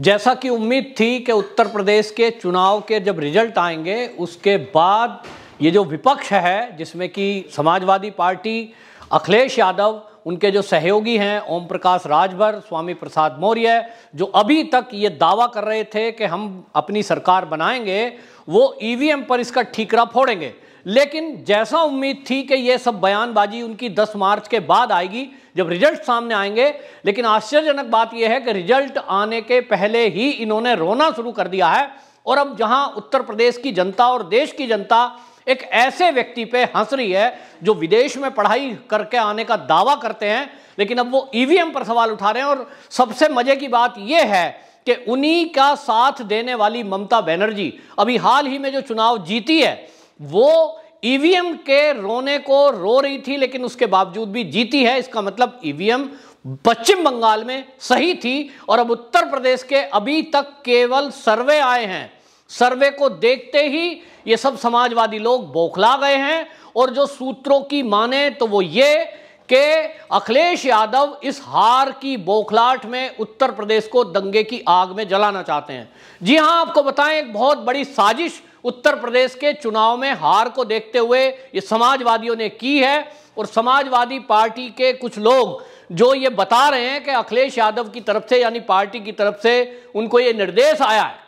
जैसा कि उम्मीद थी कि उत्तर प्रदेश के चुनाव के जब रिजल्ट आएंगे उसके बाद ये जो विपक्ष है जिसमें कि समाजवादी पार्टी अखिलेश यादव उनके जो सहयोगी हैं ओम प्रकाश राजभर स्वामी प्रसाद मौर्य जो अभी तक ये दावा कर रहे थे कि हम अपनी सरकार बनाएंगे वो ईवीएम e पर इसका ठीकरा फोड़ेंगे लेकिन जैसा उम्मीद थी कि ये सब बयानबाजी उनकी 10 मार्च के बाद आएगी जब रिजल्ट सामने आएंगे लेकिन आश्चर्यजनक बात यह है कि रिजल्ट आने के पहले ही इन्होंने रोना शुरू कर दिया है और अब जहां उत्तर प्रदेश की जनता और देश की जनता एक ऐसे व्यक्ति पे हंस रही है जो विदेश में पढ़ाई करके आने का दावा करते हैं लेकिन अब वो ईवीएम पर सवाल उठा रहे हैं और सबसे मजे की बात यह है कि उन्हीं का साथ देने वाली ममता बनर्जी अभी हाल ही में जो चुनाव जीती है वो ईवीएम e के रोने को रो रही थी लेकिन उसके बावजूद भी जीती है इसका मतलब ईवीएम e पश्चिम बंगाल में सही थी और अब उत्तर प्रदेश के अभी तक केवल सर्वे आए हैं सर्वे को देखते ही ये सब समाजवादी लोग बौखला गए हैं और जो सूत्रों की माने तो वो ये कि अखिलेश यादव इस हार की बौखलाट में उत्तर प्रदेश को दंगे की आग में जलाना चाहते हैं जी हां आपको बताएं एक बहुत बड़ी साजिश उत्तर प्रदेश के चुनाव में हार को देखते हुए ये समाजवादियों ने की है और समाजवादी पार्टी के कुछ लोग जो ये बता रहे हैं कि अखिलेश यादव की तरफ से यानी पार्टी की तरफ से उनको ये निर्देश आया है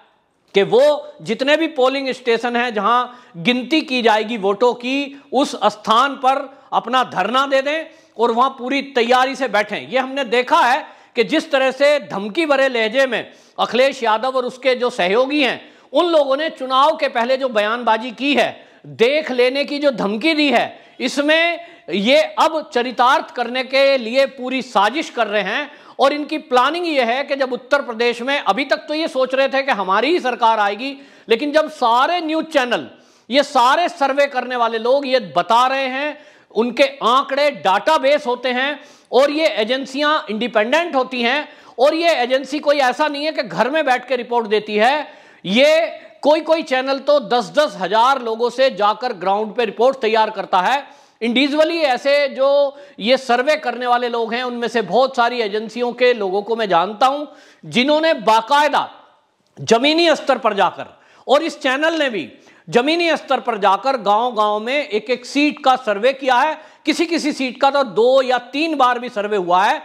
कि वो जितने भी पोलिंग स्टेशन हैं जहां गिनती की जाएगी वोटों की उस स्थान पर अपना धरना दे दें और वहां पूरी तैयारी से बैठें ये हमने देखा है कि जिस तरह से धमकी भरे लहजे में अखिलेश यादव और उसके जो सहयोगी हैं उन लोगों ने चुनाव के पहले जो बयानबाजी की है देख लेने की जो धमकी दी है इसमें ये अब चरितार्थ करने के लिए पूरी साजिश कर रहे हैं और इनकी प्लानिंग ये है कि जब उत्तर प्रदेश में अभी तक तो ये सोच रहे थे कि हमारी ही सरकार आएगी लेकिन जब सारे न्यूज चैनल ये सारे सर्वे करने वाले लोग ये बता रहे हैं उनके आंकड़े डाटाबेस होते हैं और ये एजेंसियां इंडिपेंडेंट होती हैं और ये एजेंसी कोई ऐसा नहीं है कि घर में बैठ के रिपोर्ट देती है ये कोई कोई चैनल तो दस दस हजार लोगों से जाकर ग्राउंड पे रिपोर्ट तैयार करता है इंडिविजुअली ऐसे जो ये सर्वे करने वाले लोग हैं उनमें से बहुत सारी एजेंसियों के लोगों को मैं जानता हूं जिन्होंने बाकायदा जमीनी स्तर पर जाकर और इस चैनल ने भी जमीनी स्तर पर जाकर गांव गांव में एक एक सीट का सर्वे किया है किसी किसी सीट का तो दो या तीन बार भी सर्वे हुआ है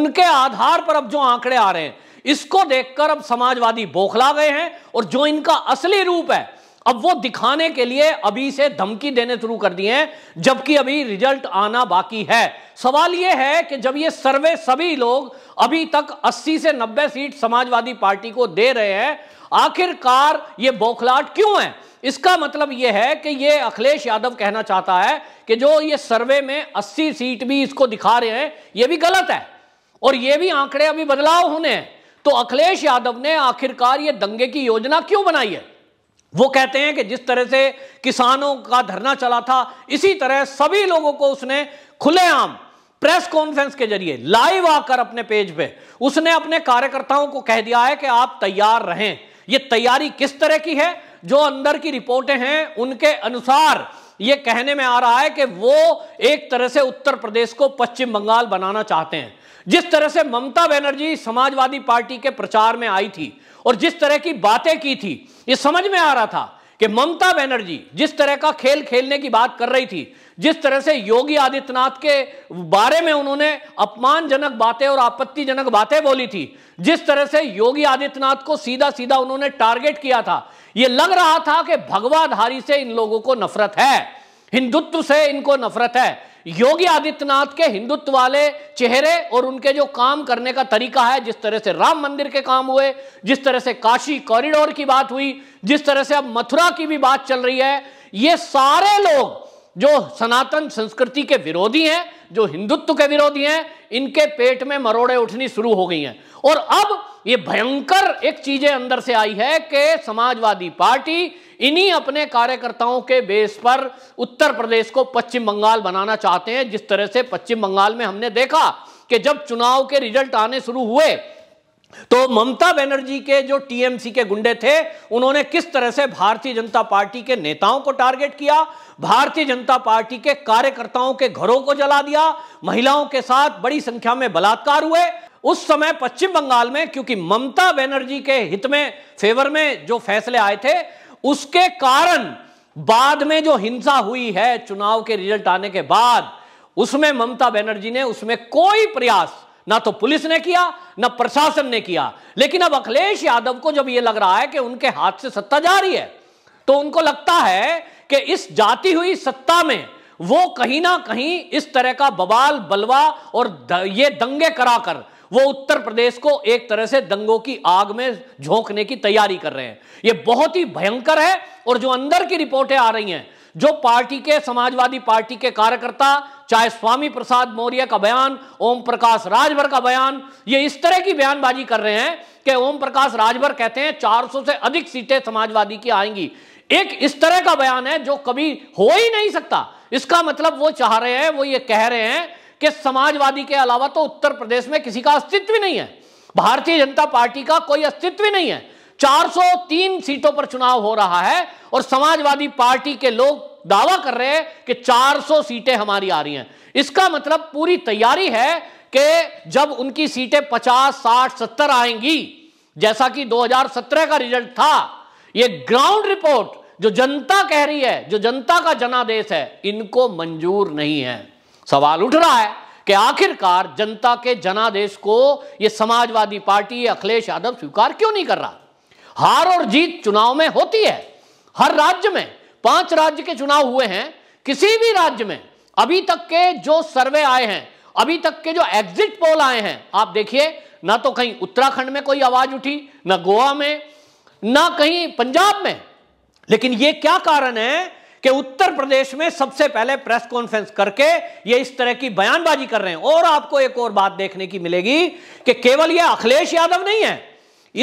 उनके आधार पर अब जो आंकड़े आ रहे हैं इसको देखकर अब समाजवादी बौखला गए हैं और जो इनका असली रूप है अब वो दिखाने के लिए अभी से धमकी देने शुरू कर दिए हैं जबकि अभी रिजल्ट आना बाकी है सवाल यह है कि जब ये सर्वे सभी लोग अभी तक 80 से 90 सीट समाजवादी पार्टी को दे रहे हैं आखिरकार ये बौखलाट क्यों है इसका मतलब यह है कि ये अखिलेश यादव कहना चाहता है कि जो ये सर्वे में 80 सीट भी इसको दिखा रहे हैं यह भी गलत है और यह भी आंकड़े अभी बदलाव होने हैं तो अखिलेश यादव ने आखिरकार ये दंगे की योजना क्यों बनाई है वो कहते हैं कि जिस तरह से किसानों का धरना चला था इसी तरह सभी लोगों को उसने खुलेआम प्रेस कॉन्फ्रेंस के जरिए लाइव आकर अपने पेज पे उसने अपने कार्यकर्ताओं को कह दिया है कि आप तैयार रहें ये तैयारी किस तरह की है जो अंदर की रिपोर्टें हैं उनके अनुसार ये कहने में आ रहा है कि वो एक तरह से उत्तर प्रदेश को पश्चिम बंगाल बनाना चाहते हैं जिस तरह से ममता बनर्जी समाजवादी पार्टी के प्रचार में आई थी और जिस तरह की बातें की थी ये समझ में आ रहा था कि ममता बनर्जी जिस तरह का खेल खेलने की बात कर रही थी जिस तरह से योगी आदित्यनाथ के बारे में उन्होंने अपमानजनक बातें और आपत्तिजनक बातें बोली थी जिस तरह से योगी आदित्यनाथ को सीधा सीधा उन्होंने टारगेट किया था यह लग रहा था कि भगवाधारी से इन लोगों को नफरत है हिंदुत्व से इनको नफरत है योगी आदित्यनाथ के हिंदुत्व वाले चेहरे और उनके जो काम करने का तरीका है जिस तरह से राम मंदिर के काम हुए जिस तरह से काशी कॉरिडोर की बात हुई जिस तरह से अब मथुरा की भी बात चल रही है ये सारे लोग जो सनातन संस्कृति के विरोधी हैं जो हिंदुत्व के विरोधी हैं इनके पेट में मरोड़े उठनी शुरू हो गई हैं और अब ये भयंकर एक चीजें अंदर से आई है कि समाजवादी पार्टी इन्हीं अपने कार्यकर्ताओं के बेस पर उत्तर प्रदेश को पश्चिम बंगाल बनाना चाहते हैं जिस तरह से पश्चिम बंगाल में हमने देखा कि जब चुनाव के रिजल्ट आने शुरू हुए तो ममता बनर्जी के जो टीएमसी के गुंडे थे उन्होंने किस तरह से भारतीय जनता पार्टी के नेताओं को टारगेट किया भारतीय जनता पार्टी के कार्यकर्ताओं के घरों को जला दिया महिलाओं के साथ बड़ी संख्या में बलात्कार हुए उस समय पश्चिम बंगाल में क्योंकि ममता बनर्जी के हित में फेवर में जो फैसले आए थे उसके कारण बाद में जो हिंसा हुई है चुनाव के रिजल्ट आने के बाद उसमें ममता बनर्जी ने उसमें कोई प्रयास ना तो पुलिस ने किया ना प्रशासन ने किया लेकिन अब अखिलेश यादव को जब यह लग रहा है कि उनके हाथ से सत्ता जा रही है तो उनको लगता है कि इस जाती हुई सत्ता में वो कहीं ना कहीं इस तरह का बवाल बलवा और ये दंगे कराकर वो उत्तर प्रदेश को एक तरह से दंगों की आग में झोंकने की तैयारी कर रहे हैं ये बहुत ही भयंकर है और जो अंदर की रिपोर्टें आ रही हैं जो पार्टी के समाजवादी पार्टी के कार्यकर्ता चाहे स्वामी प्रसाद मौर्य का बयान ओम प्रकाश राजभर का बयान ये इस तरह की बयानबाजी कर रहे हैं कि ओम प्रकाश राजभर कहते हैं 400 से अधिक सीटें समाजवादी की आएंगी एक इस तरह का बयान है जो कभी हो ही नहीं सकता इसका मतलब वो चाह रहे हैं वो ये कह रहे हैं कि समाजवादी के अलावा तो उत्तर प्रदेश में किसी का अस्तित्व नहीं है भारतीय जनता पार्टी का कोई अस्तित्व नहीं है 403 सीटों पर चुनाव हो रहा है और समाजवादी पार्टी के लोग दावा कर रहे हैं कि 400 सीटें हमारी आ रही हैं इसका मतलब पूरी तैयारी है कि जब उनकी सीटें 50, 60, 70 आएंगी जैसा कि 2017 का रिजल्ट था यह ग्राउंड रिपोर्ट जो जनता कह रही है जो जनता का जनादेश है इनको मंजूर नहीं है सवाल उठ रहा है कि आखिरकार जनता के जनादेश को यह समाजवादी पार्टी अखिलेश यादव स्वीकार क्यों नहीं कर रहा हार और जीत चुनाव में होती है हर राज्य में पांच राज्य के चुनाव हुए हैं किसी भी राज्य में अभी तक के जो सर्वे आए हैं अभी तक के जो एग्जिट पोल आए हैं आप देखिए ना तो कहीं उत्तराखंड में कोई आवाज उठी ना गोवा में ना कहीं पंजाब में लेकिन यह क्या कारण है कि उत्तर प्रदेश में सबसे पहले प्रेस कॉन्फ्रेंस करके ये इस तरह की बयानबाजी कर रहे हैं और आपको एक और बात देखने की मिलेगी कि केवल ये अखिलेश यादव नहीं है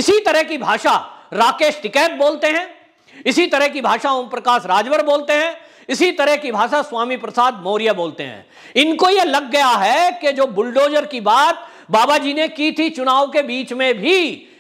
इसी तरह की भाषा राकेश टिकैत बोलते हैं इसी तरह की भाषा ओम प्रकाश राजवर बोलते हैं इसी तरह की भाषा स्वामी प्रसाद मौर्य बोलते हैं इनको यह लग गया है कि जो बुलडोजर की बात बाबा जी ने की थी चुनाव के बीच में भी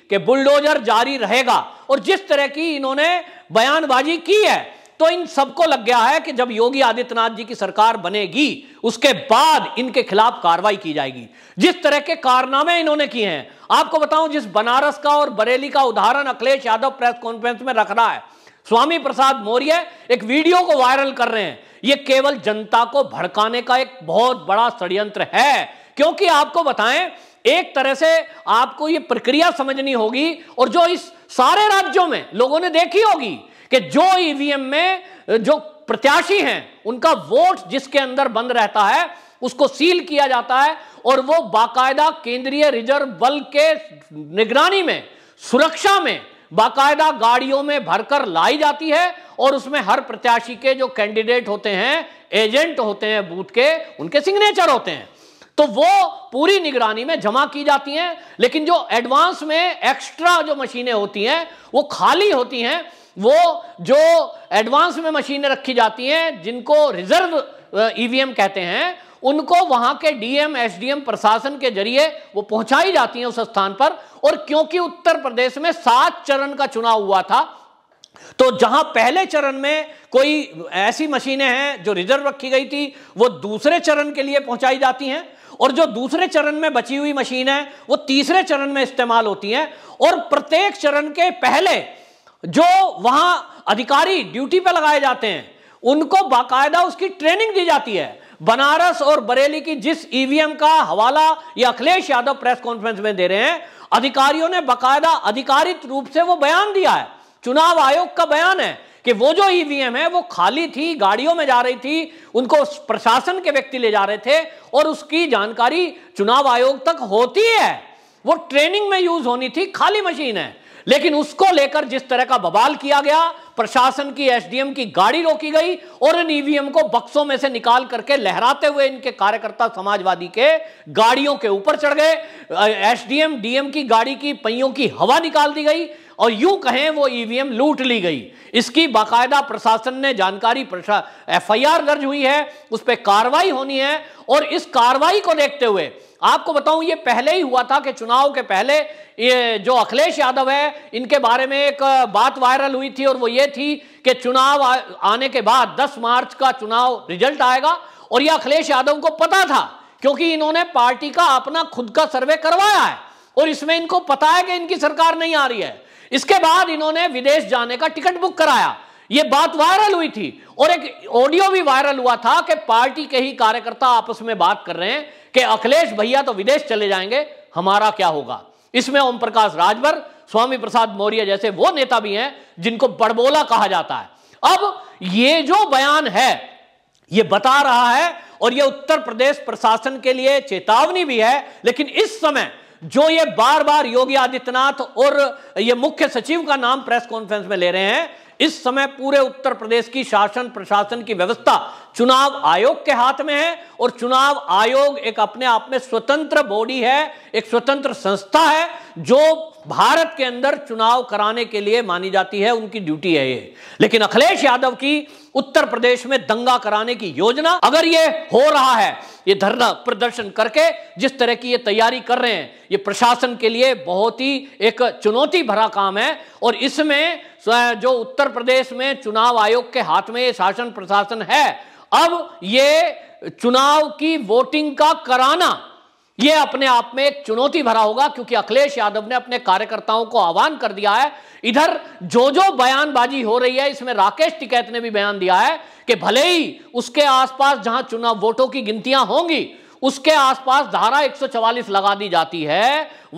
कि बुलडोजर जारी रहेगा और जिस तरह की इन्होंने बयानबाजी की है तो इन सबको लग गया है कि जब योगी आदित्यनाथ जी की सरकार बनेगी उसके बाद इनके खिलाफ कार्रवाई की जाएगी जिस तरह के कारनामे इन्होंने किए हैं आपको बताऊं जिस बनारस का और बरेली का उदाहरण अखिलेश यादव प्रेस कॉन्फ्रेंस में रख रहा है स्वामी प्रसाद मौर्य एक वीडियो को वायरल कर रहे हैं यह केवल जनता को भड़काने का एक बहुत बड़ा षड्यंत्र है क्योंकि आपको बताएं एक तरह से आपको यह प्रक्रिया समझनी होगी और जो इस सारे राज्यों में लोगों ने देखी होगी कि जो ईवीएम e में जो प्रत्याशी हैं उनका वोट जिसके अंदर बंद रहता है उसको सील किया जाता है और वो बाकायदा केंद्रीय रिजर्व बल के निगरानी में सुरक्षा में बाकायदा गाड़ियों में भरकर लाई जाती है और उसमें हर प्रत्याशी के जो कैंडिडेट होते हैं एजेंट होते हैं बूथ के उनके सिग्नेचर होते हैं तो वो पूरी निगरानी में जमा की जाती हैं लेकिन जो एडवांस में एक्स्ट्रा जो मशीनें होती हैं वो खाली होती हैं वो जो एडवांस में मशीनें रखी जाती हैं जिनको रिजर्व ईवीएम e कहते हैं उनको वहां के डीएम एसडीएम प्रशासन के जरिए वो पहुंचाई जाती हैं उस स्थान पर और क्योंकि उत्तर प्रदेश में सात चरण का चुनाव हुआ था तो जहां पहले चरण में कोई ऐसी मशीनें हैं जो रिजर्व रखी गई थी वो दूसरे चरण के लिए पहुंचाई जाती हैं और जो दूसरे चरण में बची हुई मशीन है वो तीसरे चरण में इस्तेमाल होती हैं और प्रत्येक चरण के पहले जो वहां अधिकारी ड्यूटी पे लगाए जाते हैं उनको बाकायदा उसकी ट्रेनिंग दी जाती है बनारस और बरेली की जिस ईवीएम का हवाला ये अखिलेश यादव प्रेस कॉन्फ्रेंस में दे रहे हैं अधिकारियों ने बाकायदा अधिकारित रूप से वो बयान दिया है चुनाव आयोग का बयान है कि वो जो ईवीएम है वो खाली थी गाड़ियों में जा रही थी उनको प्रशासन के व्यक्ति ले जा रहे थे और उसकी जानकारी चुनाव आयोग तक होती है वो ट्रेनिंग में यूज होनी थी खाली मशीन है लेकिन उसको लेकर जिस तरह का बवाल किया गया प्रशासन की एसडीएम की गाड़ी रोकी गई और इन ईवीएम को बक्सों में से निकाल करके लहराते हुए इनके कार्यकर्ता समाजवादी के गाड़ियों के ऊपर चढ़ गए एसडीएम डीएम की गाड़ी की पहियों की हवा निकाल दी गई और यूं कहें वो ईवीएम लूट ली गई इसकी बाकायदा प्रशासन ने जानकारी एफ आई दर्ज हुई है उस पर कार्रवाई होनी है और इस कार्रवाई को देखते हुए आपको बताऊं ये पहले ही हुआ था कि चुनाव के पहले ये जो अखिलेश यादव है इनके बारे में एक बात वायरल हुई थी और वो ये थी कि चुनाव आने के बाद 10 मार्च का चुनाव रिजल्ट आएगा और यह अखिलेश यादव को पता था क्योंकि इन्होंने पार्टी का अपना खुद का सर्वे करवाया है और इसमें इनको पता है कि इनकी सरकार नहीं आ रही है इसके बाद इन्होंने विदेश जाने का टिकट बुक कराया ये बात वायरल हुई थी और एक ऑडियो भी वायरल हुआ था कि पार्टी के ही कार्यकर्ता आपस में बात कर रहे हैं कि अखिलेश भैया तो विदेश चले जाएंगे हमारा क्या होगा इसमें ओम प्रकाश राजभर स्वामी प्रसाद मौर्य जैसे वो नेता भी हैं जिनको बड़बोला कहा जाता है अब ये जो बयान है ये बता रहा है और ये उत्तर प्रदेश प्रशासन के लिए चेतावनी भी है लेकिन इस समय जो ये बार बार योगी आदित्यनाथ और ये मुख्य सचिव का नाम प्रेस कॉन्फ्रेंस में ले रहे हैं इस समय पूरे उत्तर प्रदेश की शासन प्रशासन की व्यवस्था चुनाव आयोग के हाथ में है और चुनाव आयोग एक अपने आप में स्वतंत्र बॉडी है एक स्वतंत्र संस्था है जो भारत के अंदर चुनाव कराने के लिए मानी जाती है उनकी ड्यूटी है ये लेकिन अखिलेश यादव की उत्तर प्रदेश में दंगा कराने की योजना अगर ये हो रहा है ये धरना प्रदर्शन करके जिस तरह की ये तैयारी कर रहे हैं ये प्रशासन के लिए बहुत ही एक चुनौती भरा काम है और इसमें जो उत्तर प्रदेश में चुनाव आयोग के हाथ में ये शासन प्रशासन है अब ये चुनाव की वोटिंग का कराना यह अपने आप में एक चुनौती भरा होगा क्योंकि अखिलेश यादव ने अपने कार्यकर्ताओं को आह्वान कर दिया है इधर जो जो बयानबाजी हो रही है इसमें राकेश टिकैत ने भी बयान दिया है कि भले ही उसके आसपास जहां चुनाव वोटों की गिनतियां होंगी उसके आसपास धारा 144 लगा दी जाती है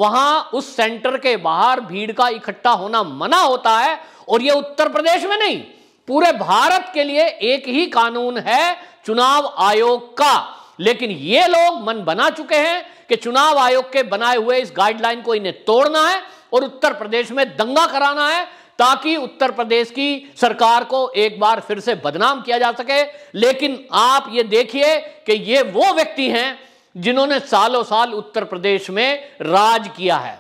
वहां उस सेंटर के बाहर भीड़ का इकट्ठा होना मना होता है और यह उत्तर प्रदेश में नहीं पूरे भारत के लिए एक ही कानून है चुनाव आयोग का लेकिन ये लोग मन बना चुके हैं कि चुनाव आयोग के बनाए हुए इस गाइडलाइन को इन्हें तोड़ना है और उत्तर प्रदेश में दंगा कराना है ताकि उत्तर प्रदेश की सरकार को एक बार फिर से बदनाम किया जा सके लेकिन आप ये देखिए कि ये वो व्यक्ति हैं जिन्होंने सालों साल उत्तर प्रदेश में राज किया है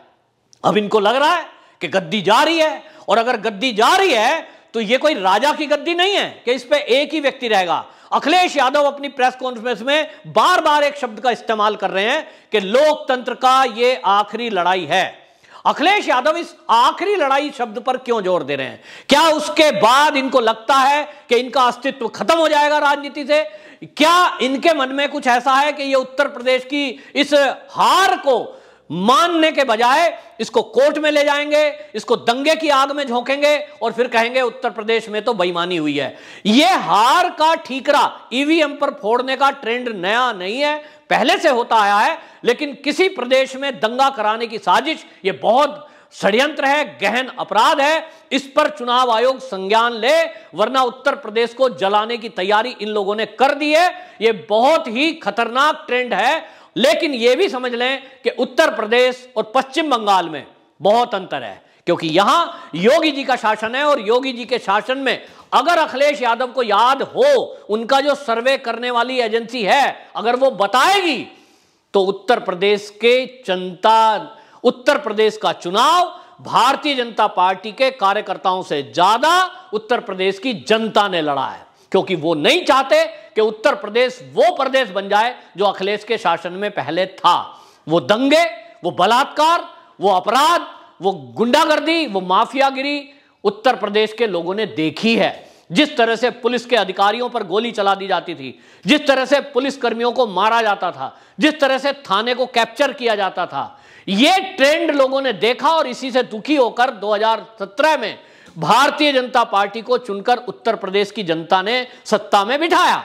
अब इनको लग रहा है कि गद्दी जा रही है और अगर गद्दी जा रही है तो ये कोई राजा की गद्दी नहीं है कि इस पर एक ही व्यक्ति रहेगा अखिलेश यादव अपनी प्रेस कॉन्फ्रेंस में बार बार एक शब्द का इस्तेमाल कर रहे हैं कि लोकतंत्र का यह आखिरी लड़ाई है अखिलेश यादव इस आखिरी लड़ाई शब्द पर क्यों जोर दे रहे हैं क्या उसके बाद इनको लगता है कि इनका अस्तित्व खत्म हो जाएगा राजनीति से क्या इनके मन में कुछ ऐसा है कि यह उत्तर प्रदेश की इस हार को मानने के बजाय इसको कोर्ट में ले जाएंगे इसको दंगे की आग में झोंकेंगे और फिर कहेंगे उत्तर प्रदेश में तो बेईमानी हुई है यह हार का ठीकरा ईवीएम पर फोड़ने का ट्रेंड नया नहीं है पहले से होता आया है लेकिन किसी प्रदेश में दंगा कराने की साजिश यह बहुत षड्यंत्र है गहन अपराध है इस पर चुनाव आयोग संज्ञान ले वरना उत्तर प्रदेश को जलाने की तैयारी इन लोगों ने कर दी है यह बहुत ही खतरनाक ट्रेंड है लेकिन यह भी समझ लें कि उत्तर प्रदेश और पश्चिम बंगाल में बहुत अंतर है क्योंकि यहां योगी जी का शासन है और योगी जी के शासन में अगर अखिलेश यादव को याद हो उनका जो सर्वे करने वाली एजेंसी है अगर वो बताएगी तो उत्तर प्रदेश के जनता उत्तर प्रदेश का चुनाव भारतीय जनता पार्टी के कार्यकर्ताओं से ज्यादा उत्तर प्रदेश की जनता ने लड़ा है क्योंकि वो नहीं चाहते कि उत्तर प्रदेश वो प्रदेश बन जाए जो अखिलेश के शासन में पहले था वो दंगे वो बलात्कार वो अपराध वो गुंडागर्दी वो माफियागिरी उत्तर प्रदेश के लोगों ने देखी है जिस तरह से पुलिस के अधिकारियों पर गोली चला दी जाती थी जिस तरह से पुलिस कर्मियों को मारा जाता था जिस तरह से थाने को कैप्चर किया जाता था ये ट्रेंड लोगों ने देखा और इसी से दुखी होकर 2017 में भारतीय जनता पार्टी को चुनकर उत्तर प्रदेश की जनता ने सत्ता में बिठाया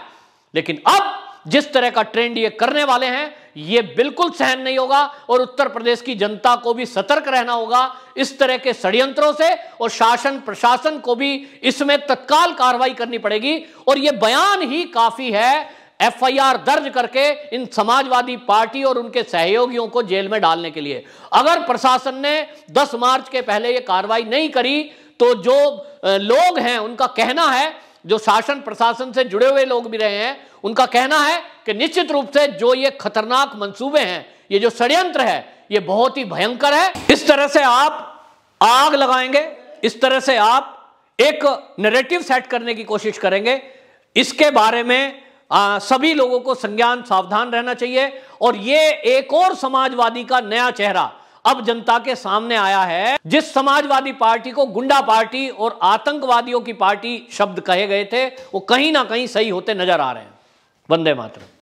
लेकिन अब जिस तरह का ट्रेंड ये करने वाले हैं ये बिल्कुल सहन नहीं होगा और उत्तर प्रदेश की जनता को भी सतर्क रहना होगा इस तरह के षड्यंत्रों से और शासन प्रशासन को भी इसमें तत्काल कार्रवाई करनी पड़ेगी और यह बयान ही काफी है एफआईआर दर्ज करके इन समाजवादी पार्टी और उनके सहयोगियों को जेल में डालने के लिए अगर प्रशासन ने 10 मार्च के पहले यह कार्रवाई नहीं करी तो जो लोग हैं उनका कहना है जो शासन प्रशासन से जुड़े हुए लोग भी रहे हैं उनका कहना है कि निश्चित रूप से जो ये खतरनाक मंसूबे हैं ये जो षड्यंत्र है ये बहुत ही भयंकर है इस तरह से आप आग लगाएंगे इस तरह से आप एक नरेटिव सेट करने की कोशिश करेंगे इसके बारे में आ, सभी लोगों को संज्ञान सावधान रहना चाहिए और ये एक और समाजवादी का नया चेहरा अब जनता के सामने आया है जिस समाजवादी पार्टी को गुंडा पार्टी और आतंकवादियों की पार्टी शब्द कहे गए थे वो कहीं ना कहीं सही होते नजर आ रहे हैं वंदे मातरम